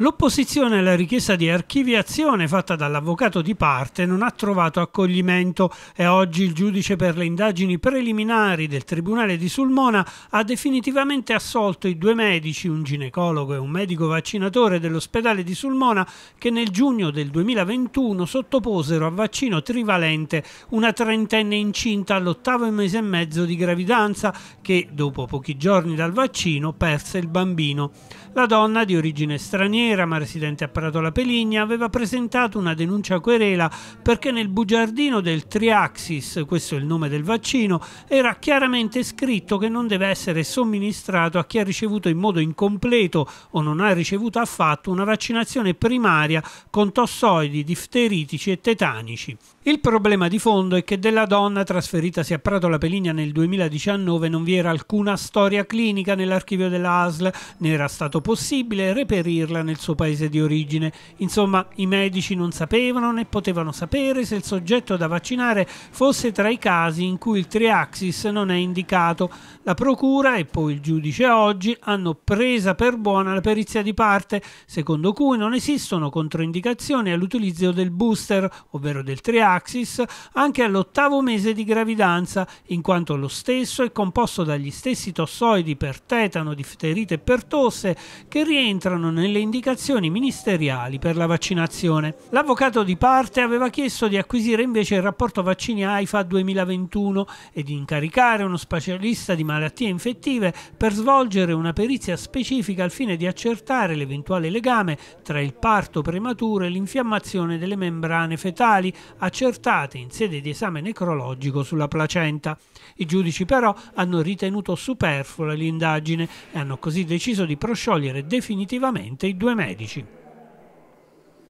L'opposizione alla richiesta di archiviazione fatta dall'avvocato di parte non ha trovato accoglimento e oggi il giudice per le indagini preliminari del Tribunale di Sulmona ha definitivamente assolto i due medici, un ginecologo e un medico vaccinatore dell'ospedale di Sulmona, che nel giugno del 2021 sottoposero a vaccino trivalente una trentenne incinta all'ottavo mese e mezzo di gravidanza che, dopo pochi giorni dal vaccino, perse il bambino. La donna, di origine straniera, straniera ma residente a Prato La Peligna, aveva presentato una denuncia querela perché nel bugiardino del Triaxis, questo è il nome del vaccino, era chiaramente scritto che non deve essere somministrato a chi ha ricevuto in modo incompleto o non ha ricevuto affatto una vaccinazione primaria con tossoidi, difteritici e tetanici. Il problema di fondo è che della donna trasferitasi a Prato La Peligna nel 2019 non vi era alcuna storia clinica nell'archivio della ASL, ne era stato possibile reperirla nel il suo paese di origine. Insomma, i medici non sapevano né potevano sapere se il soggetto da vaccinare fosse tra i casi in cui il triaxis non è indicato. La procura e poi il giudice oggi hanno presa per buona la perizia di parte, secondo cui non esistono controindicazioni all'utilizzo del booster, ovvero del triaxis, anche all'ottavo mese di gravidanza, in quanto lo stesso è composto dagli stessi tossoidi per tetano, difterite e per tosse che rientrano nelle indicazioni indicazioni ministeriali per la vaccinazione. L'avvocato di parte aveva chiesto di acquisire invece il rapporto vaccini AIFA 2021 e di incaricare uno specialista di malattie infettive per svolgere una perizia specifica al fine di accertare l'eventuale legame tra il parto prematuro e l'infiammazione delle membrane fetali accertate in sede di esame necrologico sulla placenta. I giudici però hanno ritenuto superflua l'indagine e hanno così deciso di prosciogliere definitivamente i due medici.